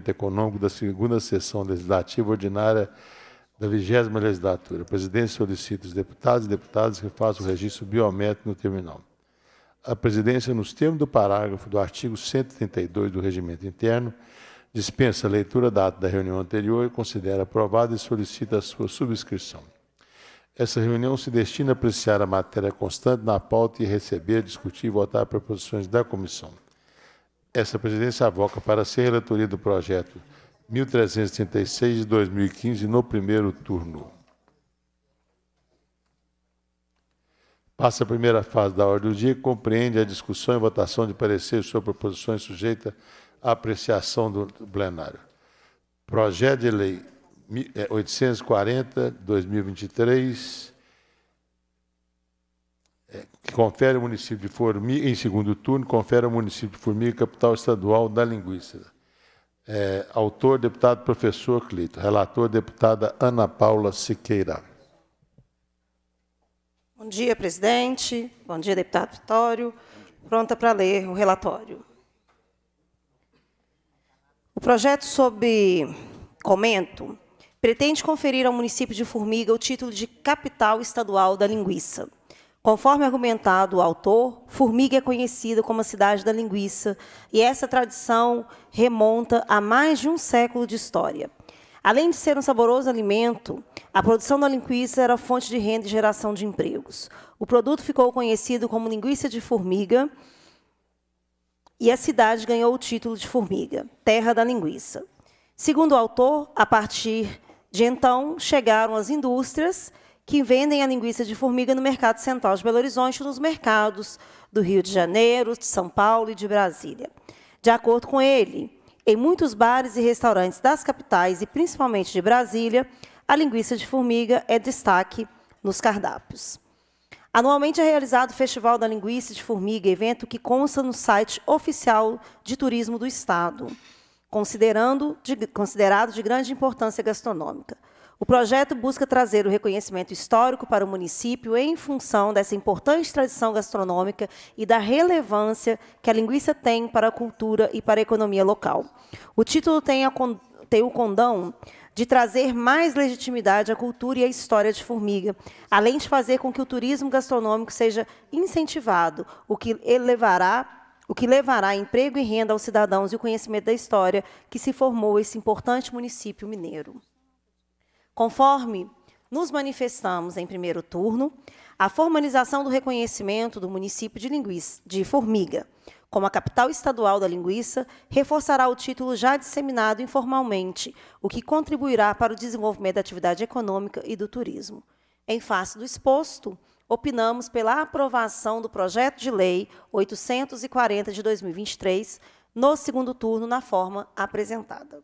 Econômico da segunda sessão legislativa ordinária da vigésima legislatura. O presidente solicita os deputados e deputadas que façam o registro biométrico no terminal. A presidência, nos termos do parágrafo do artigo 132 do Regimento Interno, dispensa a leitura da ata da reunião anterior e considera aprovada e solicita a sua subscrição. Essa reunião se destina a apreciar a matéria constante na pauta e receber, discutir e votar proposições da comissão. Essa presidência avoca para ser relatoria do projeto 1336 de 2015 no primeiro turno. Passa a primeira fase da ordem do dia e compreende a discussão e votação de pareceres sobre proposições sujeitas à apreciação do plenário. Projeto de lei 840, 2023, é, é, que confere ao município de Formiga, em segundo turno, confere ao município de Formiga, capital estadual da linguística. É, autor, deputado professor Clito. Relator, deputada Ana Paula Siqueira. Bom dia, presidente. Bom dia, deputado Vitório. Pronta para ler o relatório. O projeto sob comento pretende conferir ao município de Formiga o título de capital estadual da linguiça. Conforme argumentado o autor, Formiga é conhecida como a cidade da linguiça, e essa tradição remonta a mais de um século de história. Além de ser um saboroso alimento, a produção da linguiça era fonte de renda e geração de empregos. O produto ficou conhecido como linguiça de formiga e a cidade ganhou o título de Formiga, terra da linguiça. Segundo o autor, a partir de então chegaram as indústrias que vendem a linguiça de formiga no mercado central de Belo Horizonte, nos mercados do Rio de Janeiro, de São Paulo e de Brasília. De acordo com ele, em muitos bares e restaurantes das capitais e principalmente de Brasília, a linguiça de formiga é destaque nos cardápios. Anualmente é realizado o Festival da Linguiça de Formiga, evento que consta no site oficial de turismo do Estado, considerando de, considerado de grande importância gastronômica. O projeto busca trazer o reconhecimento histórico para o município em função dessa importante tradição gastronômica e da relevância que a linguiça tem para a cultura e para a economia local. O título tem, a, tem o condão de trazer mais legitimidade à cultura e à história de Formiga, além de fazer com que o turismo gastronômico seja incentivado, o que elevará o que levará emprego e renda aos cidadãos e o conhecimento da história que se formou esse importante município mineiro. Conforme nos manifestamos em primeiro turno, a formalização do reconhecimento do município de, Linguiça, de Formiga como a capital estadual da linguiça, reforçará o título já disseminado informalmente, o que contribuirá para o desenvolvimento da atividade econômica e do turismo. Em face do exposto, opinamos pela aprovação do projeto de lei 840 de 2023, no segundo turno, na forma apresentada.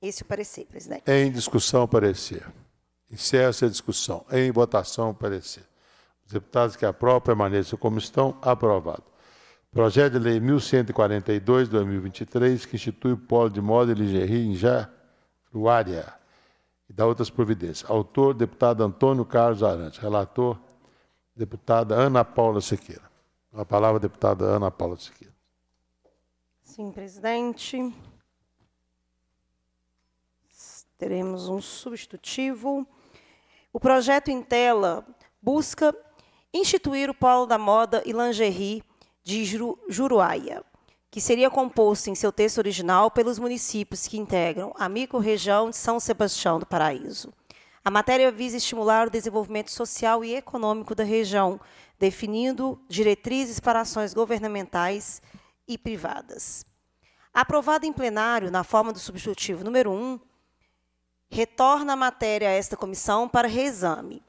Esse o parecer, presidente. Em discussão, parecer. Encerra-se a discussão. Em votação, parecer. Os deputados que aprovam permaneçam como estão. Aprovado. Projeto de Lei 1142, 2023, que institui o Polo de Moda e Ligerie em Jaruária e dá outras providências. Autor, deputado Antônio Carlos Arantes. Relator, deputada Ana Paula Sequeira. A palavra, deputada Ana Paula Sequeira. Sim, presidente teremos um substitutivo. O projeto em tela busca instituir o Polo da Moda e Lingerie de Juru, Juruáia, que seria composto em seu texto original pelos municípios que integram a micro-região de São Sebastião do Paraíso. A matéria visa estimular o desenvolvimento social e econômico da região, definindo diretrizes para ações governamentais e privadas. Aprovada em plenário, na forma do substitutivo número 1, Retorna a matéria a esta comissão para reexame.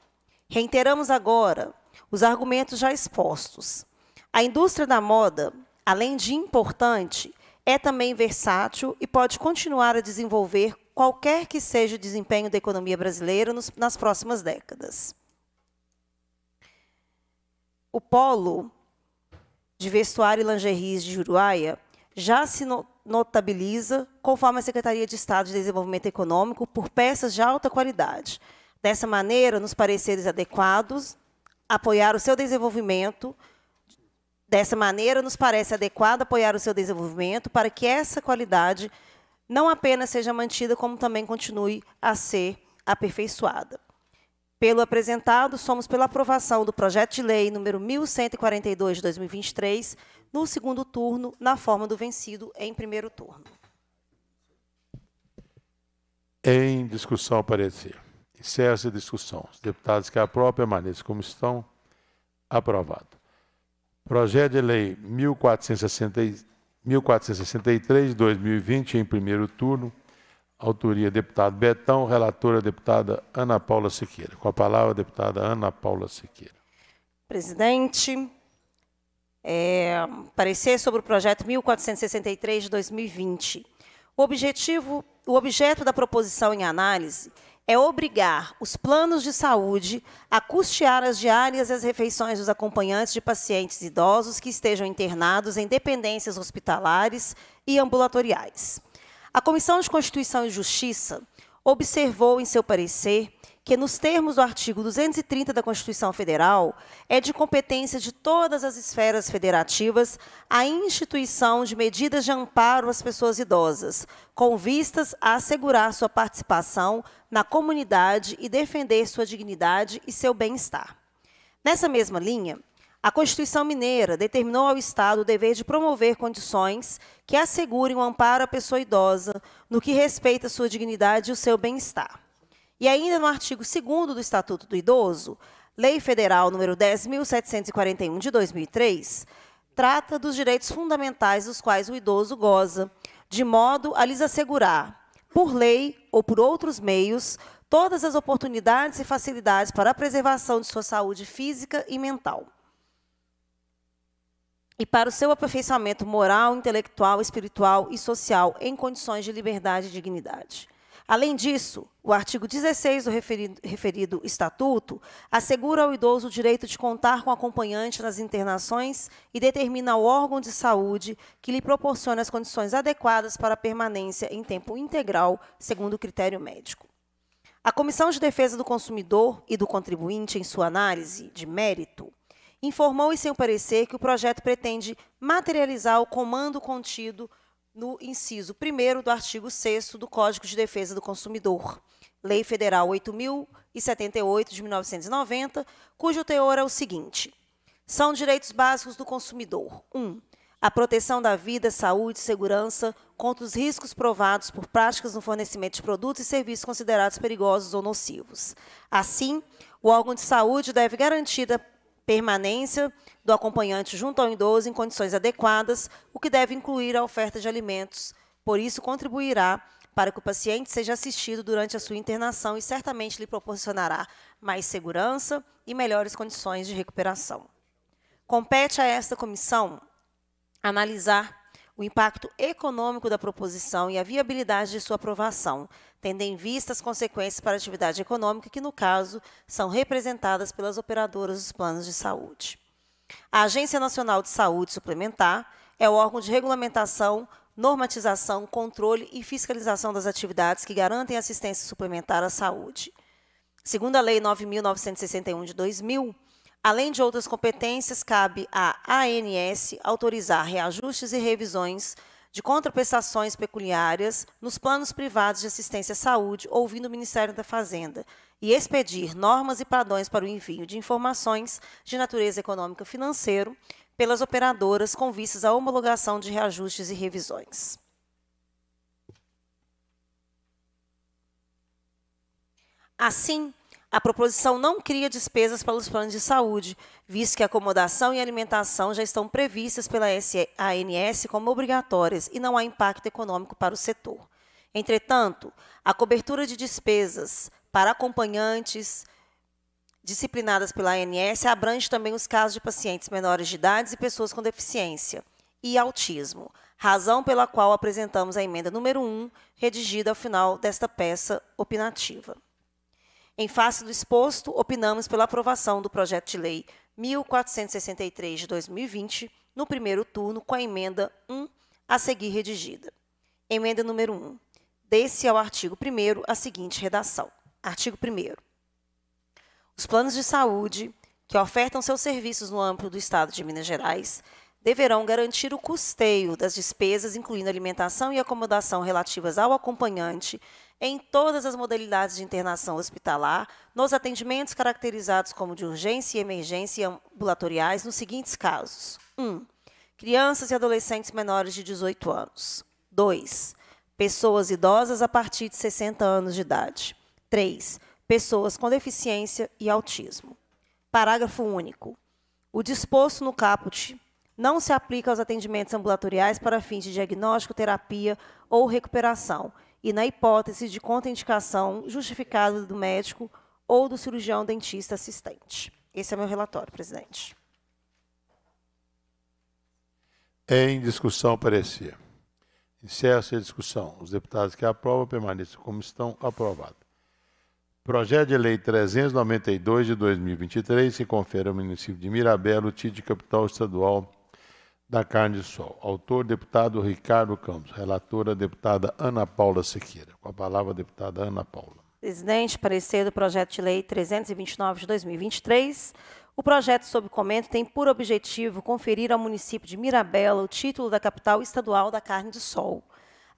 Reiteramos agora os argumentos já expostos. A indústria da moda, além de importante, é também versátil e pode continuar a desenvolver qualquer que seja o desempenho da economia brasileira nos, nas próximas décadas. O polo de vestuário e lingeries de Uruguaia já se notou notabiliza, conforme a Secretaria de Estado de Desenvolvimento Econômico, por peças de alta qualidade. Dessa maneira, nos pareceres adequados, apoiar o seu desenvolvimento. Dessa maneira, nos parece adequado apoiar o seu desenvolvimento para que essa qualidade não apenas seja mantida, como também continue a ser aperfeiçoada. Pelo apresentado, somos pela aprovação do projeto de lei número 1142 de 2023, no segundo turno, na forma do vencido em primeiro turno. Em discussão, parecer. Encerra-se a discussão. Os deputados que a aprovam permaneçam como estão. Aprovado. Projeto de lei 1463 de 2020, em primeiro turno, Autoria, deputado Betão, relatora, deputada Ana Paula Siqueira. Com a palavra, deputada Ana Paula Siqueira. Presidente, é, parecer sobre o projeto 1463 de 2020. O objetivo, o objeto da proposição em análise é obrigar os planos de saúde a custear as diárias e as refeições dos acompanhantes de pacientes idosos que estejam internados em dependências hospitalares e ambulatoriais. A Comissão de Constituição e Justiça observou em seu parecer que, nos termos do artigo 230 da Constituição Federal, é de competência de todas as esferas federativas a instituição de medidas de amparo às pessoas idosas, com vistas a assegurar sua participação na comunidade e defender sua dignidade e seu bem-estar. Nessa mesma linha, a Constituição Mineira determinou ao Estado o dever de promover condições que assegurem o um amparo à pessoa idosa no que respeita à sua dignidade e o seu bem-estar. E ainda no artigo 2 do Estatuto do Idoso, Lei Federal nº 10.741, de 2003, trata dos direitos fundamentais dos quais o idoso goza, de modo a lhes assegurar, por lei ou por outros meios, todas as oportunidades e facilidades para a preservação de sua saúde física e mental e para o seu aperfeiçoamento moral, intelectual, espiritual e social em condições de liberdade e dignidade. Além disso, o artigo 16 do referido, referido, Estatuto assegura ao idoso o direito de contar com acompanhante nas internações e determina ao órgão de saúde que lhe proporcione as condições adequadas para a permanência em tempo integral, segundo o critério médico. A Comissão de Defesa do Consumidor e do Contribuinte, em sua análise de mérito, informou em seu parecer que o projeto pretende materializar o comando contido no inciso 1 do artigo 6 do Código de Defesa do Consumidor, Lei Federal 8078 de 1990, cujo teor é o seguinte: são direitos básicos do consumidor. 1. Um, a proteção da vida, saúde e segurança contra os riscos provados por práticas no fornecimento de produtos e serviços considerados perigosos ou nocivos. Assim, o órgão de saúde deve garantir permanência do acompanhante junto ao idoso em condições adequadas, o que deve incluir a oferta de alimentos. Por isso, contribuirá para que o paciente seja assistido durante a sua internação e certamente lhe proporcionará mais segurança e melhores condições de recuperação. Compete a esta comissão analisar o impacto econômico da proposição e a viabilidade de sua aprovação, tendo em vista as consequências para a atividade econômica que, no caso, são representadas pelas operadoras dos planos de saúde. A Agência Nacional de Saúde Suplementar é o órgão de regulamentação, normatização, controle e fiscalização das atividades que garantem assistência suplementar à saúde. Segundo a Lei 9.961 de 2000, Além de outras competências, cabe à ANS autorizar reajustes e revisões de contraprestações peculiárias nos planos privados de assistência à saúde, ouvindo o Ministério da Fazenda, e expedir normas e padrões para o envio de informações de natureza econômica financeira pelas operadoras com vistas à homologação de reajustes e revisões. Assim, a proposição não cria despesas para os planos de saúde, visto que acomodação e alimentação já estão previstas pela ANS como obrigatórias e não há impacto econômico para o setor. Entretanto, a cobertura de despesas para acompanhantes disciplinadas pela ANS abrange também os casos de pacientes menores de idade e pessoas com deficiência e autismo, razão pela qual apresentamos a emenda número 1, redigida ao final desta peça opinativa. Em face do exposto, opinamos pela aprovação do projeto de lei 1463 de 2020, no primeiro turno, com a emenda 1 a seguir redigida. Emenda número 1. Desse ao artigo 1 a seguinte redação: Artigo 1. Os planos de saúde que ofertam seus serviços no âmbito do Estado de Minas Gerais deverão garantir o custeio das despesas, incluindo alimentação e acomodação relativas ao acompanhante em todas as modalidades de internação hospitalar, nos atendimentos caracterizados como de urgência e emergência ambulatoriais, nos seguintes casos: 1. Um, crianças e adolescentes menores de 18 anos. 2. Pessoas idosas a partir de 60 anos de idade. 3. Pessoas com deficiência e autismo. Parágrafo único. O disposto no caput não se aplica aos atendimentos ambulatoriais para fins de diagnóstico, terapia ou recuperação, e na hipótese de contraindicação justificada do médico ou do cirurgião dentista assistente. Esse é meu relatório, presidente. Em discussão, parecia. Encerra-se a discussão. Os deputados que aprovam permaneçam como estão. Aprovado. Projeto de Lei 392 de 2023, que confere ao município de Mirabelo o título de capital estadual da Carne de Sol. Autor, deputado Ricardo Campos. Relatora, deputada Ana Paula Sequeira. Com a palavra, deputada Ana Paula. Presidente, parecer do projeto de lei 329 de 2023. O projeto sob comento tem por objetivo conferir ao município de Mirabela o título da capital estadual da carne de sol.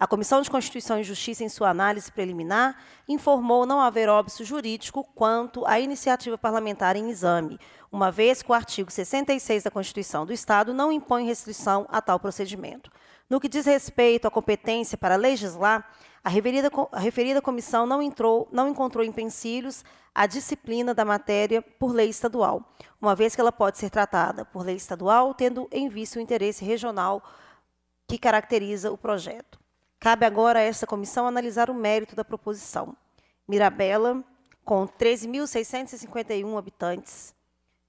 A Comissão de Constituição e Justiça, em sua análise preliminar, informou não haver óbvio jurídico quanto à iniciativa parlamentar em exame, uma vez que o artigo 66 da Constituição do Estado não impõe restrição a tal procedimento. No que diz respeito à competência para legislar, a referida, a referida comissão não, entrou, não encontrou empecilhos a disciplina da matéria por lei estadual, uma vez que ela pode ser tratada por lei estadual, tendo em vista o interesse regional que caracteriza o projeto. Cabe agora a esta comissão analisar o mérito da proposição. Mirabela, com 13.651 habitantes,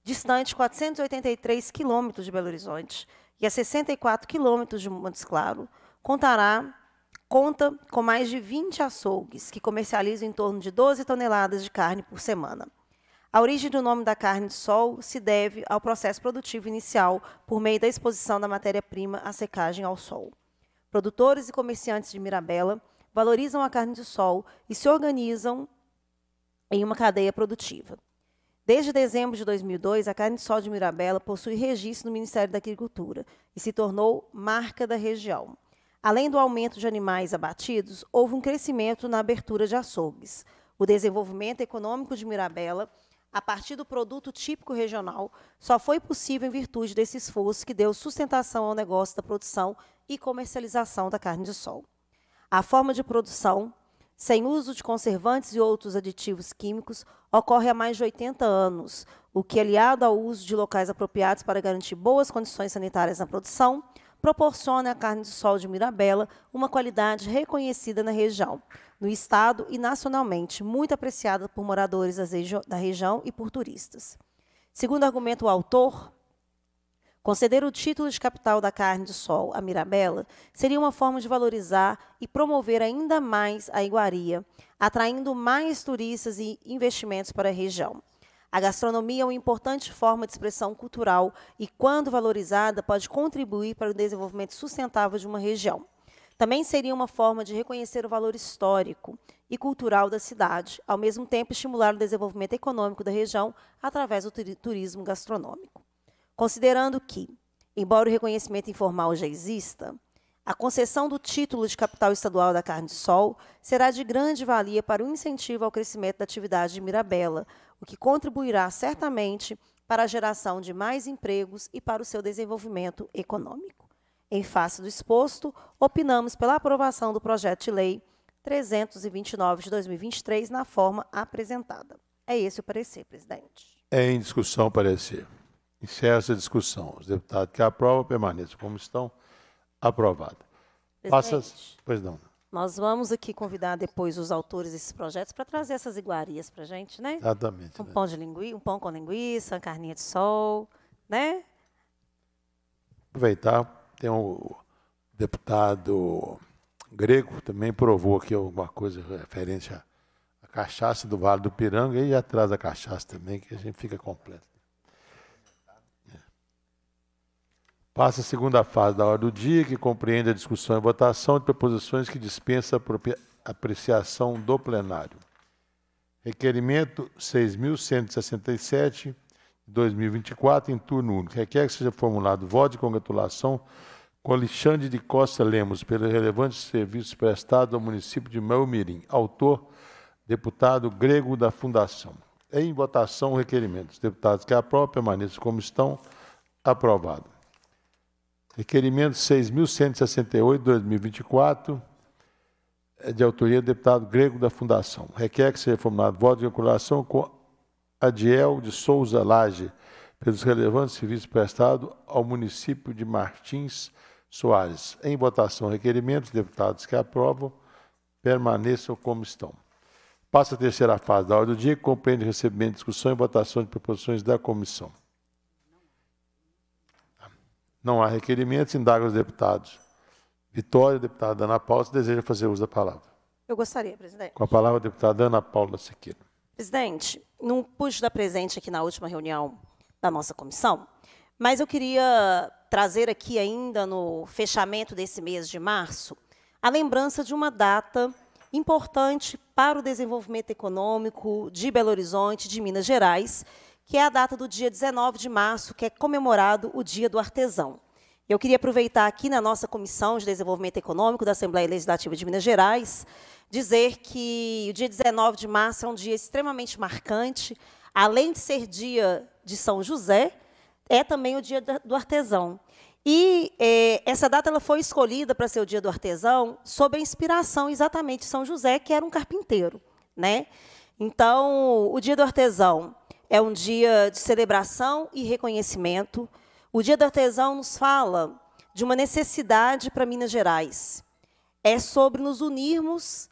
distante 483 quilômetros de Belo Horizonte e a 64 quilômetros de Montes Claro, contará conta com mais de 20 açougues que comercializam em torno de 12 toneladas de carne por semana. A origem do nome da carne de sol se deve ao processo produtivo inicial por meio da exposição da matéria-prima à secagem ao sol. Produtores e comerciantes de Mirabela valorizam a carne de sol e se organizam em uma cadeia produtiva. Desde dezembro de 2002, a carne de sol de Mirabela possui registro no Ministério da Agricultura e se tornou marca da região. Além do aumento de animais abatidos, houve um crescimento na abertura de açougues. O desenvolvimento econômico de Mirabela, a partir do produto típico regional, só foi possível em virtude desse esforço que deu sustentação ao negócio da produção e comercialização da carne de sol. A forma de produção, sem uso de conservantes e outros aditivos químicos, ocorre há mais de 80 anos, o que, aliado ao uso de locais apropriados para garantir boas condições sanitárias na produção, proporciona à carne de sol de Mirabela uma qualidade reconhecida na região, no estado e nacionalmente, muito apreciada por moradores da região e por turistas. Segundo argumento o autor, Conceder o título de capital da carne de sol a Mirabela seria uma forma de valorizar e promover ainda mais a iguaria, atraindo mais turistas e investimentos para a região. A gastronomia é uma importante forma de expressão cultural e, quando valorizada, pode contribuir para o desenvolvimento sustentável de uma região. Também seria uma forma de reconhecer o valor histórico e cultural da cidade, ao mesmo tempo estimular o desenvolvimento econômico da região através do turismo gastronômico. Considerando que, embora o reconhecimento informal já exista, a concessão do título de capital estadual da carne de sol será de grande valia para o incentivo ao crescimento da atividade de Mirabela, o que contribuirá certamente para a geração de mais empregos e para o seu desenvolvimento econômico. Em face do exposto, opinamos pela aprovação do projeto de lei 329 de 2023 na forma apresentada. É esse o parecer, presidente. É em discussão o parecer. Encerra-se a discussão. Os deputados que aprovam permaneçam como estão. aprovado. Passa. Pois não. Nós vamos aqui convidar depois os autores desses projetos para trazer essas iguarias para a gente, né? Exatamente. Um né? pão de lingui, um pão com linguiça, uma carninha de sol, né? Aproveitar, tem um deputado grego também provou aqui alguma coisa referente à, cachaça do Vale do Piranga e atrás a cachaça também, que a gente fica completo. Passa a segunda fase da ordem do dia, que compreende a discussão e votação de proposições que dispensa a apreciação do plenário. Requerimento 6.167, 2024, em turno único. Requer que seja formulado voto de congratulação com Alexandre de Costa Lemos, pelos relevantes serviços prestados ao município de Melmirim. Autor, deputado grego da Fundação. Em votação, requerimentos, requerimento. Os deputados que aprovam permaneçam como estão. Aprovado. Requerimento 6.168, 2024, é de autoria do deputado Grego da Fundação. Requer que seja formulado voto de vinculação com Adiel de Souza Lage, pelos relevantes serviços prestados ao município de Martins Soares. Em votação, requerimentos, deputados que aprovam, permaneçam como estão. Passa a terceira fase da ordem do dia, compreende recebimento, discussão e votação de proposições da comissão. Não há requerimentos, indaga os deputados. Vitória, deputada Ana Paula, se deseja fazer uso da palavra. Eu gostaria, presidente. Com a palavra, a deputada Ana Paula Sequeira. Presidente, não pude estar presente aqui na última reunião da nossa comissão, mas eu queria trazer aqui ainda no fechamento desse mês de março a lembrança de uma data importante para o desenvolvimento econômico de Belo Horizonte, de Minas Gerais, que é a data do dia 19 de março, que é comemorado o Dia do Artesão. Eu queria aproveitar aqui na nossa Comissão de Desenvolvimento Econômico da Assembleia Legislativa de Minas Gerais, dizer que o dia 19 de março é um dia extremamente marcante, além de ser dia de São José, é também o dia do artesão. E é, essa data ela foi escolhida para ser o dia do artesão sob a inspiração exatamente de São José, que era um carpinteiro. Né? Então, o dia do artesão é um dia de celebração e reconhecimento. O Dia do Artesão nos fala de uma necessidade para Minas Gerais. É sobre nos unirmos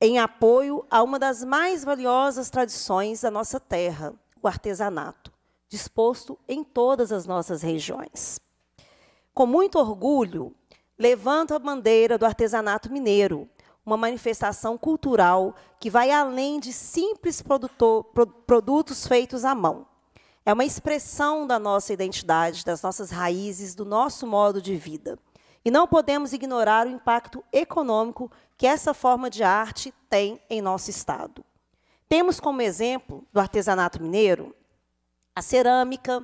em apoio a uma das mais valiosas tradições da nossa terra, o artesanato, disposto em todas as nossas regiões. Com muito orgulho, levanto a bandeira do artesanato mineiro, uma manifestação cultural que vai além de simples produtor, pro, produtos feitos à mão. É uma expressão da nossa identidade, das nossas raízes, do nosso modo de vida. E não podemos ignorar o impacto econômico que essa forma de arte tem em nosso Estado. Temos como exemplo do artesanato mineiro a cerâmica,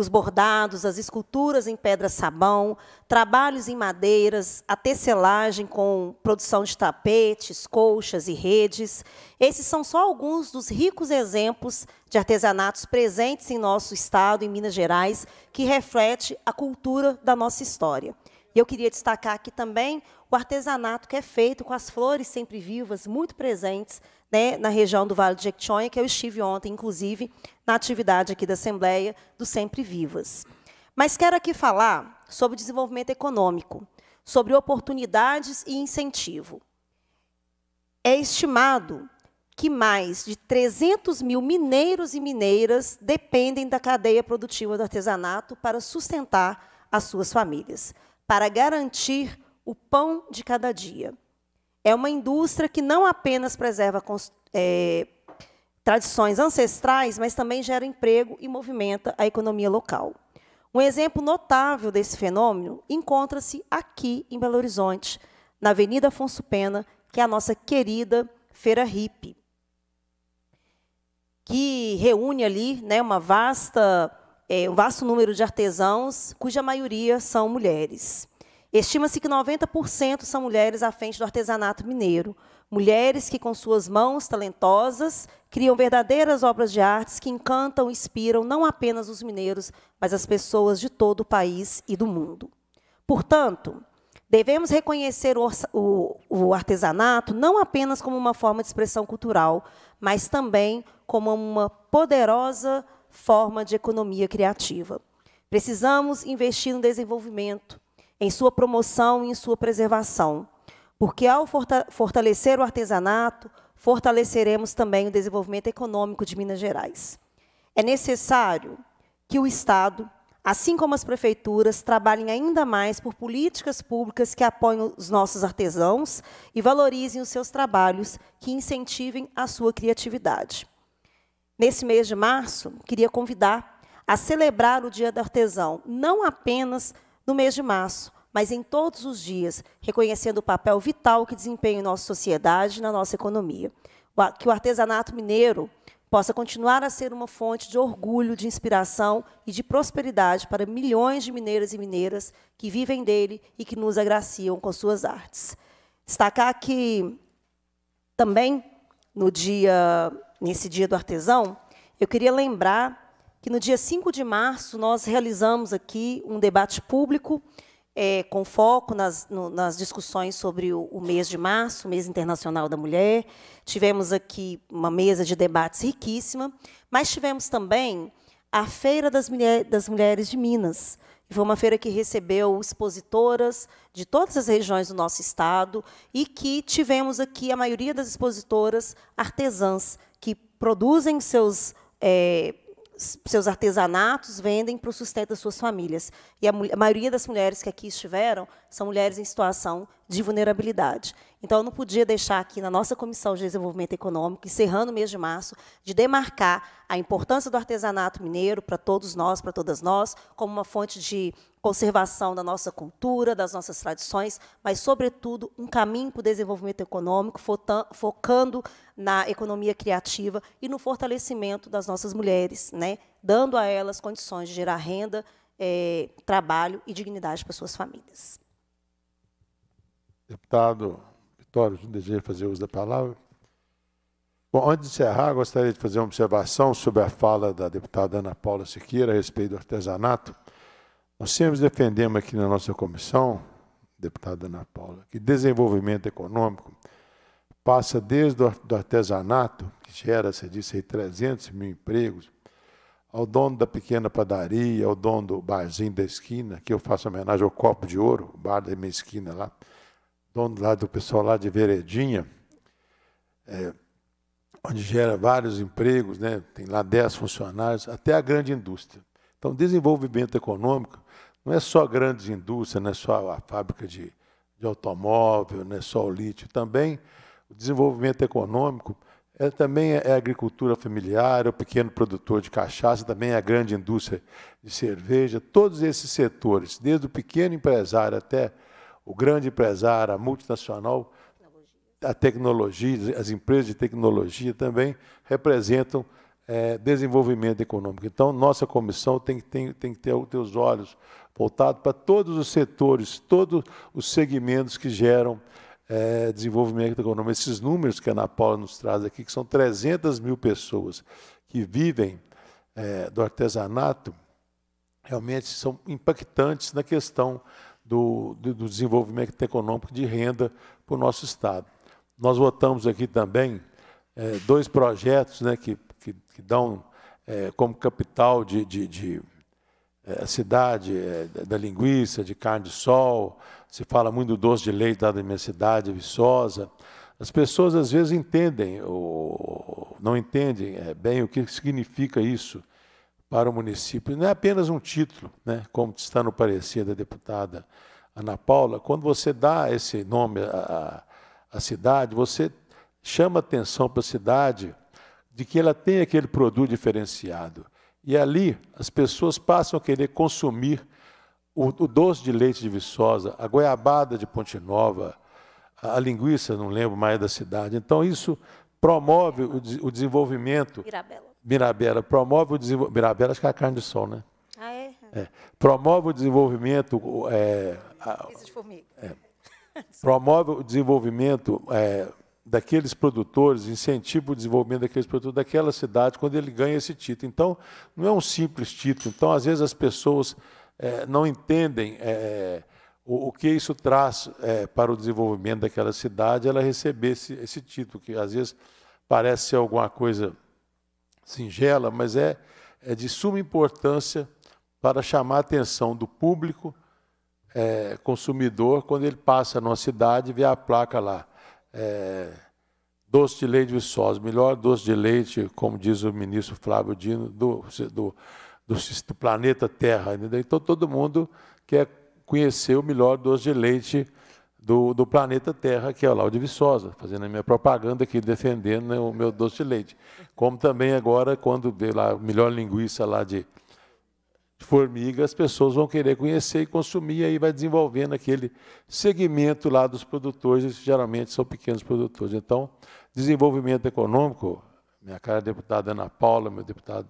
os bordados, as esculturas em pedra-sabão, trabalhos em madeiras, a tecelagem com produção de tapetes, colchas e redes. Esses são só alguns dos ricos exemplos de artesanatos presentes em nosso estado, em Minas Gerais, que reflete a cultura da nossa história. E eu queria destacar aqui também o artesanato que é feito com as flores sempre vivas, muito presentes né, na região do Vale do Jequitinhonha, que eu estive ontem, inclusive, na atividade aqui da Assembleia do Sempre Vivas. Mas quero aqui falar sobre desenvolvimento econômico, sobre oportunidades e incentivo. É estimado que mais de 300 mil mineiros e mineiras dependem da cadeia produtiva do artesanato para sustentar as suas famílias, para garantir o pão de cada dia. É uma indústria que não apenas preserva é, tradições ancestrais, mas também gera emprego e movimenta a economia local. Um exemplo notável desse fenômeno encontra-se aqui em Belo Horizonte, na Avenida Afonso Pena, que é a nossa querida Feira Ripe, que reúne ali né, uma vasta, é, um vasto número de artesãos, cuja maioria são mulheres. Estima-se que 90% são mulheres à frente do artesanato mineiro, mulheres que, com suas mãos talentosas, criam verdadeiras obras de artes que encantam e inspiram não apenas os mineiros, mas as pessoas de todo o país e do mundo. Portanto, devemos reconhecer o, o, o artesanato não apenas como uma forma de expressão cultural, mas também como uma poderosa forma de economia criativa. Precisamos investir no desenvolvimento, em sua promoção e em sua preservação. Porque ao fortalecer o artesanato, fortaleceremos também o desenvolvimento econômico de Minas Gerais. É necessário que o Estado, assim como as prefeituras, trabalhem ainda mais por políticas públicas que apoiem os nossos artesãos e valorizem os seus trabalhos, que incentivem a sua criatividade. Nesse mês de março, queria convidar a celebrar o Dia do Artesão, não apenas para no mês de março, mas em todos os dias, reconhecendo o papel vital que desempenha em nossa sociedade e na nossa economia. Que o artesanato mineiro possa continuar a ser uma fonte de orgulho, de inspiração e de prosperidade para milhões de mineiras e mineiras que vivem dele e que nos agraciam com suas artes. Destacar que também no dia nesse dia do artesão, eu queria lembrar que no dia 5 de março nós realizamos aqui um debate público é, com foco nas, no, nas discussões sobre o, o, mês de março, mês internacional da mulher. Tivemos aqui uma mesa de debates riquíssima, mas tivemos também a Feira das, Mulher, das Mulheres de Minas. Foi uma feira que recebeu expositoras de todas as regiões do nosso estado e que tivemos aqui a maioria das expositoras artesãs que produzem seus é, seus artesanatos, vendem para o sustento das suas famílias. E a, a, maioria das mulheres que aqui estiveram são mulheres em situação de vulnerabilidade. Então, eu não podia deixar aqui na nossa Comissão de Desenvolvimento Econômico, encerrando o mês de março, de demarcar a importância do artesanato mineiro para todos nós, para todas nós, como uma fonte de conservação da nossa cultura, das nossas tradições, mas, sobretudo, um caminho para o desenvolvimento econômico, focando na economia criativa e no fortalecimento das nossas mulheres, né? dando a elas condições de gerar renda, é, trabalho e dignidade para suas famílias. Deputado Vitório, deseja fazer uso da palavra? Bom, antes de encerrar, gostaria de fazer uma observação sobre a fala da deputada Ana Paula Siqueira a respeito do artesanato. Nós sempre defendemos aqui na nossa comissão, deputada Ana Paula, que desenvolvimento econômico passa desde o artesanato, que gera, você disse, 300 mil empregos, ao dono da pequena padaria, ao dono do barzinho da esquina, que eu faço homenagem ao Copo de Ouro, o bar da minha esquina lá, dono lá do pessoal lá de Veredinha, é, onde gera vários empregos, né? tem lá 10 funcionários, até a grande indústria. Então, desenvolvimento econômico não é só grandes indústrias, não é só a fábrica de, de automóvel, não é só o lítio. Também o desenvolvimento econômico é, também é a é agricultura familiar, é o pequeno produtor de cachaça, também é a grande indústria de cerveja. Todos esses setores, desde o pequeno empresário até o grande empresário, a multinacional, a tecnologia, as empresas de tecnologia também representam é, desenvolvimento econômico. Então, nossa comissão tem que, tem, tem que ter, ter os olhos voltado para todos os setores, todos os segmentos que geram é, desenvolvimento econômico. Esses números que a Ana Paula nos traz aqui, que são 300 mil pessoas que vivem é, do artesanato, realmente são impactantes na questão do, do, do desenvolvimento econômico de renda para o nosso Estado. Nós votamos aqui também é, dois projetos né, que, que, que dão é, como capital de, de, de é, a cidade é, da linguiça, de carne de sol, se fala muito do doce de leite da minha cidade, Viçosa. As pessoas às vezes entendem ou não entendem é, bem o que significa isso para o município. Não é apenas um título, né, como está no parecer da deputada Ana Paula. Quando você dá esse nome à, à cidade, você chama atenção para a cidade de que ela tem aquele produto diferenciado. E ali as pessoas passam a querer consumir o, o doce de leite de Viçosa, a goiabada de Ponte Nova, a, a linguiça, não lembro mais da cidade. Então isso promove o, o desenvolvimento. Mirabela. Mirabela promove o desenvolvimento. Mirabela acho que é a carne de sol, né? Ah, é? é. Promove o desenvolvimento. É, a, é, promove o desenvolvimento é, daqueles produtores, incentiva o desenvolvimento daqueles produtores daquela cidade quando ele ganha esse título. Então, não é um simples título. Então, às vezes, as pessoas é, não entendem é, o, o, que isso traz é, para o desenvolvimento daquela cidade, ela receber esse, esse título, que às vezes parece ser alguma coisa singela, mas é, é de suma importância para chamar a atenção do público é, consumidor quando ele passa numa cidade e vê a placa lá é, doce de leite viçosa, melhor doce de leite, como diz o ministro Flávio Dino, do, do, do, do planeta Terra. Entendeu? Então todo mundo quer conhecer o melhor doce de leite do, do planeta Terra, que é o Laude Viçosa, fazendo a minha propaganda aqui, defendendo né, o meu doce de leite. Como também agora, quando deu lá o melhor linguiça lá de formiga, as pessoas vão querer conhecer e consumir, e aí vai desenvolvendo aquele segmento lá dos produtores, e geralmente são pequenos produtores. Então, desenvolvimento econômico, minha cara deputada Ana Paula, meu deputado,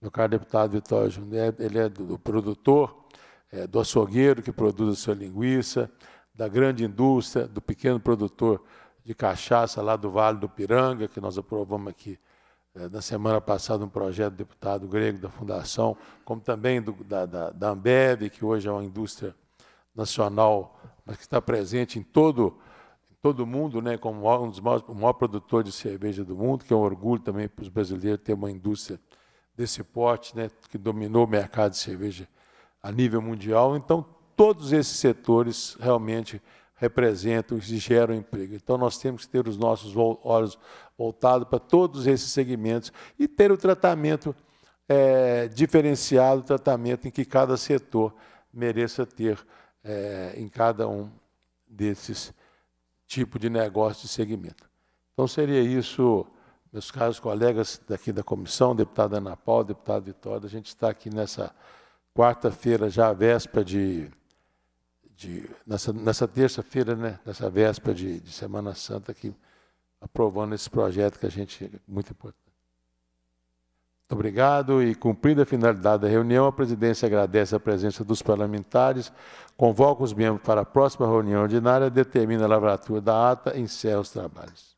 meu caro deputado Vitório Juné, ele é do, do produtor, é, do açougueiro que produz a sua linguiça, da grande indústria, do pequeno produtor de cachaça lá do Vale do Piranga, que nós aprovamos aqui é, na semana passada um projeto do deputado grego da Fundação, como também do, da, da, da, Ambev, que hoje é uma indústria nacional, mas que está presente em todo em todo o mundo, né, como um dos maiores, o maior produtor de cerveja do mundo, que é um orgulho também para os brasileiros ter uma indústria desse porte, né, que dominou o mercado de cerveja a nível mundial. Então, todos esses setores realmente representam e geram emprego. Então, nós temos que ter os nossos olhos voltados para todos esses segmentos e ter o tratamento é, diferenciado, o tratamento em que cada setor mereça ter é, em cada um desses tipo de negócio de segmento. Então, seria isso, meus caros colegas daqui da comissão, deputada Ana Paula, deputada Vitória, a gente está aqui nessa quarta-feira, já véspera de de nessa, nessa terça-feira, né, nessa véspera de, de Semana Santa, aqui, aprovando esse projeto que a gente é muito importante. Muito obrigado e cumprida a finalidade da reunião, a presidência agradece a presença dos parlamentares, convoca os membros para a próxima reunião ordinária, determina a lavratura da ata e encerra os trabalhos.